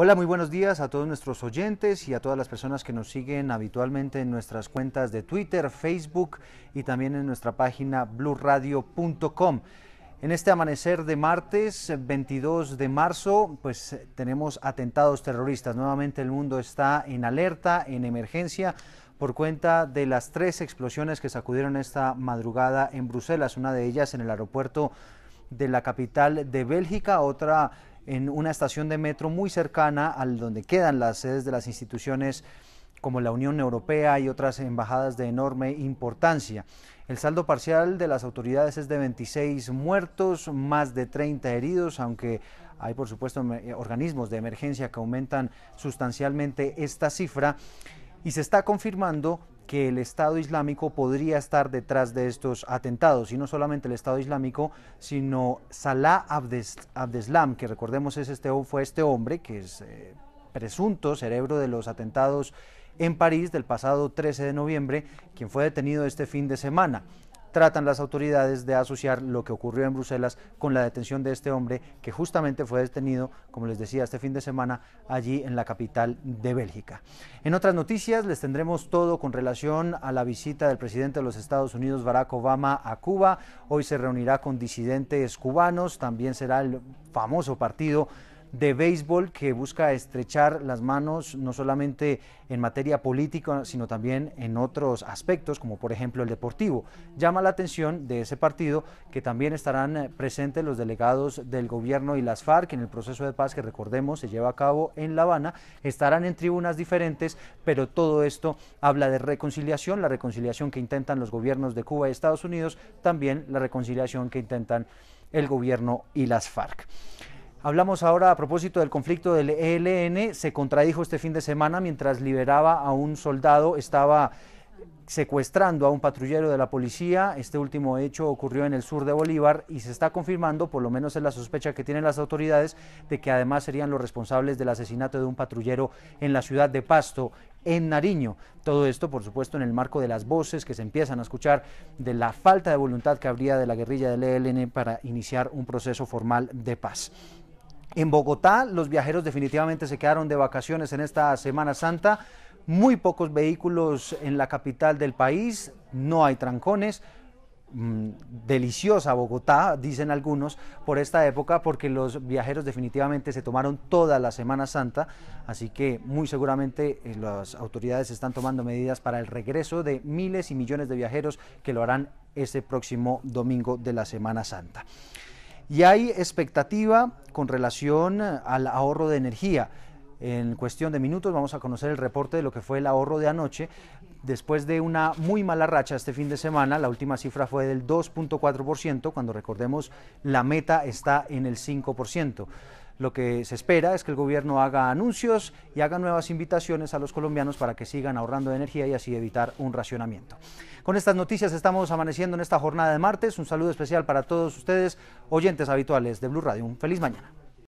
Hola, muy buenos días a todos nuestros oyentes y a todas las personas que nos siguen habitualmente en nuestras cuentas de Twitter, Facebook y también en nuestra página blurradio.com. En este amanecer de martes 22 de marzo, pues eh, tenemos atentados terroristas. Nuevamente el mundo está en alerta, en emergencia por cuenta de las tres explosiones que sacudieron esta madrugada en Bruselas, una de ellas en el aeropuerto de la capital de Bélgica, otra en una estación de metro muy cercana al donde quedan las sedes de las instituciones como la Unión Europea y otras embajadas de enorme importancia. El saldo parcial de las autoridades es de 26 muertos, más de 30 heridos, aunque hay por supuesto organismos de emergencia que aumentan sustancialmente esta cifra y se está confirmando que el Estado Islámico podría estar detrás de estos atentados, y no solamente el Estado Islámico, sino Salah Abdeslam, que recordemos es este, fue este hombre que es eh, presunto cerebro de los atentados en París del pasado 13 de noviembre, quien fue detenido este fin de semana tratan las autoridades de asociar lo que ocurrió en Bruselas con la detención de este hombre que justamente fue detenido, como les decía, este fin de semana allí en la capital de Bélgica. En otras noticias les tendremos todo con relación a la visita del presidente de los Estados Unidos, Barack Obama, a Cuba. Hoy se reunirá con disidentes cubanos, también será el famoso partido de béisbol que busca estrechar las manos no solamente en materia política, sino también en otros aspectos, como por ejemplo el deportivo. Llama la atención de ese partido que también estarán eh, presentes los delegados del gobierno y las FARC en el proceso de paz que recordemos se lleva a cabo en La Habana. Estarán en tribunas diferentes, pero todo esto habla de reconciliación, la reconciliación que intentan los gobiernos de Cuba y Estados Unidos, también la reconciliación que intentan el gobierno y las FARC. Hablamos ahora a propósito del conflicto del ELN. Se contradijo este fin de semana mientras liberaba a un soldado, estaba secuestrando a un patrullero de la policía. Este último hecho ocurrió en el sur de Bolívar y se está confirmando, por lo menos es la sospecha que tienen las autoridades, de que además serían los responsables del asesinato de un patrullero en la ciudad de Pasto, en Nariño. Todo esto, por supuesto, en el marco de las voces que se empiezan a escuchar de la falta de voluntad que habría de la guerrilla del ELN para iniciar un proceso formal de paz en Bogotá. Los viajeros definitivamente se quedaron de vacaciones en esta Semana Santa. Muy pocos vehículos en la capital del país, no hay trancones. Mm, deliciosa Bogotá, dicen algunos, por esta época, porque los viajeros definitivamente se tomaron toda la Semana Santa, así que muy seguramente eh, las autoridades están tomando medidas para el regreso de miles y millones de viajeros que lo harán ese próximo domingo de la Semana Santa. Y hay expectativa con relación al ahorro de energía. En cuestión de minutos vamos a conocer el reporte de lo que fue el ahorro de anoche. Después de una muy mala racha este fin de semana, la última cifra fue del 2.4%, cuando recordemos la meta está en el 5%. Lo que se espera es que el gobierno haga anuncios y haga nuevas invitaciones a los colombianos para que sigan ahorrando energía y así evitar un racionamiento. Con estas noticias estamos amaneciendo en esta jornada de martes. Un saludo especial para todos ustedes, oyentes habituales de Blue Radio. Un feliz mañana.